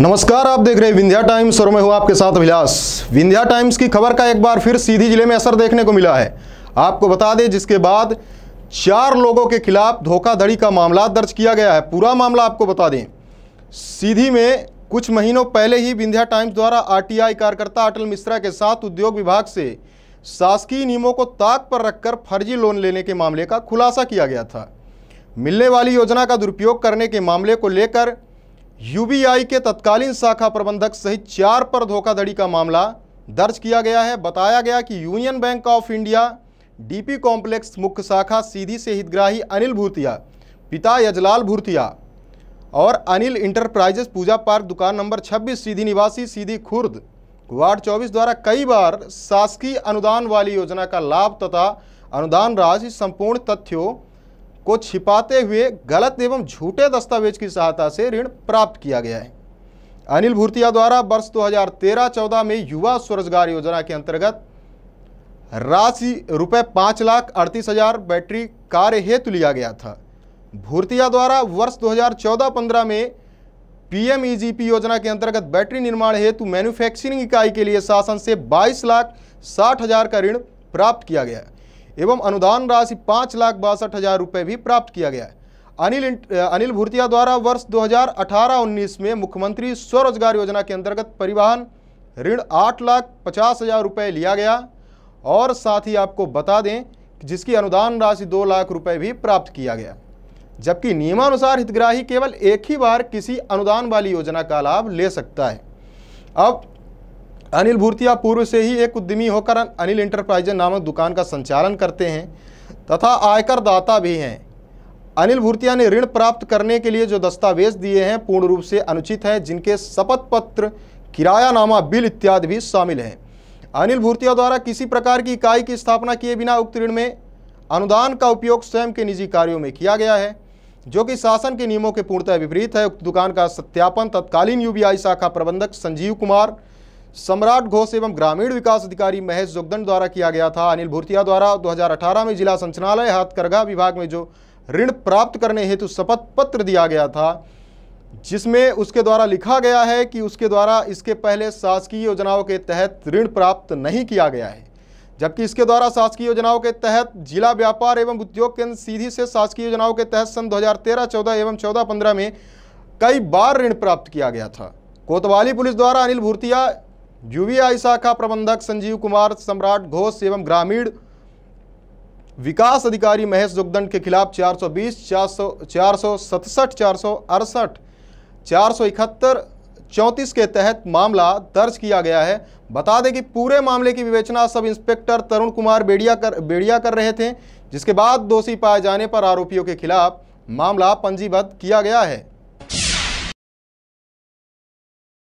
नमस्कार आप देख रहे हैं विंध्या टाइम्स और मैं हूं आपके साथ अभिलास विंध्या टाइम्स की खबर का एक बार फिर सीधी जिले में असर देखने को मिला है आपको बता दें जिसके बाद चार लोगों के खिलाफ धोखाधड़ी का मामला दर्ज किया गया है पूरा मामला आपको बता दें सीधी में कुछ महीनों पहले ही विंध्या टाइम्स द्वारा आरटीआई कार्यकर्ता अटल मिश्रा के साथ उद्योग विभाग से शासकीय नियमों को ताक पर रखकर फर्जी लोन लेने के मामले का खुलासा किया गया था मिलने वाली योजना का दुरुपयोग करने के मामले को लेकर यूबीआई के तत्कालीन शाखा प्रबंधक सहित चार पर धोखाधड़ी का मामला दर्ज किया गया है बताया गया कि Union Bank of India DP Complex मुख्य शाखा सीधी से हितग्राही अनिल भूतिया पिता यजलाल भूतिया और अनिल इंटरप्राइजेस पूजा पार्क दुकान नंबर 26 सीधी निवासी सीधी खुर्द वार्ड 24 द्वारा कई बार शासकीय अनुदान वाली योजना का लाभ तथा अनुदान राशि संपूर्ण तथ्यों को छिपाते हुए गलत एवं झूठे दस्तावेज की सहायता से ऋण प्राप्त किया गया है अनिल भूतिया द्वारा वर्ष 2013-14 में युवा स्वरोजगार योजना के अंतर्गत राशि रुपये पाँच लाख अड़तीस हजार बैटरी कार्य हेतु लिया गया था भूतिया द्वारा वर्ष 2014-15 में पीएमईजीपी योजना के अंतर्गत बैटरी निर्माण हेतु मैन्युफैक्चरिंग इकाई के लिए शासन से बाईस लाख साठ हजार का ऋण प्राप्त किया गया एवं अनुदान राशि पाँच लाख बासठ हज़ार रुपये भी प्राप्त किया गया है अनिल अनिल भूर्तिया द्वारा वर्ष 2018-19 में मुख्यमंत्री स्वरोजगार योजना के अंतर्गत परिवहन ऋण आठ लाख पचास हज़ार रुपये लिया गया और साथ ही आपको बता दें कि जिसकी अनुदान राशि दो लाख रुपये भी प्राप्त किया गया जबकि नियमानुसार हितग्राही केवल एक ही बार किसी अनुदान वाली योजना का लाभ ले सकता है अब अनिल भूर्तिया पूर्व से ही एक उद्यमी होकर अनिल इंटरप्राइजेज नामक दुकान का संचालन करते हैं तथा आयकर दाता भी हैं अनिल भूर्तिया ने ऋण प्राप्त करने के लिए जो दस्तावेज दिए हैं पूर्ण रूप से अनुचित हैं जिनके शपथ पत्र किराया नामा बिल इत्यादि भी शामिल हैं अनिल भूर्तिया द्वारा किसी प्रकार की इकाई की स्थापना किए बिना उक्त ऋण में अनुदान का उपयोग स्वयं के निजी कार्यों में किया गया है जो कि शासन के नियमों के पूर्णतः विपरीत है उक्त दुकान का सत्यापन तत्कालीन यूबीआई शाखा प्रबंधक संजीव कुमार सम्राट घोष एवं ग्रामीण विकास अधिकारी महेश जोगदंड द्वारा किया गया था अनिल भूतिया द्वारा 2018 में जिला संचनालय हाथकरघा विभाग में जो ऋण प्राप्त करने हेतु शपथ पत्र दिया गया था जिसमें उसके द्वारा लिखा गया है कि उसके द्वारा इसके पहले शासकीय योजनाओं के तहत ऋण प्राप्त नहीं किया गया है जबकि इसके द्वारा शासकीय योजनाओं के तहत जिला व्यापार एवं उद्योग केंद्र सीधी से शासकीय योजनाओं के तहत सन 2013, 14 एवं 14, 15 में कई बार ऋण प्राप्त किया गया था कोतवाली पुलिस द्वारा अनिल भूर्तिया यूवीआई शाखा प्रबंधक संजीव कुमार सम्राट घोष एवं ग्रामीण विकास अधिकारी महेश जोगदंड के खिलाफ 420, अड़सठ चार सौ इकहत्तर चौंतीस के तहत मामला दर्ज किया गया है बता दें कि पूरे मामले की विवेचना सब इंस्पेक्टर तरुण कुमार बेड़िया कर बेड़िया कर रहे थे जिसके बाद दोषी पाए जाने पर आरोपियों के खिलाफ मामला पंजीबद्ध किया गया है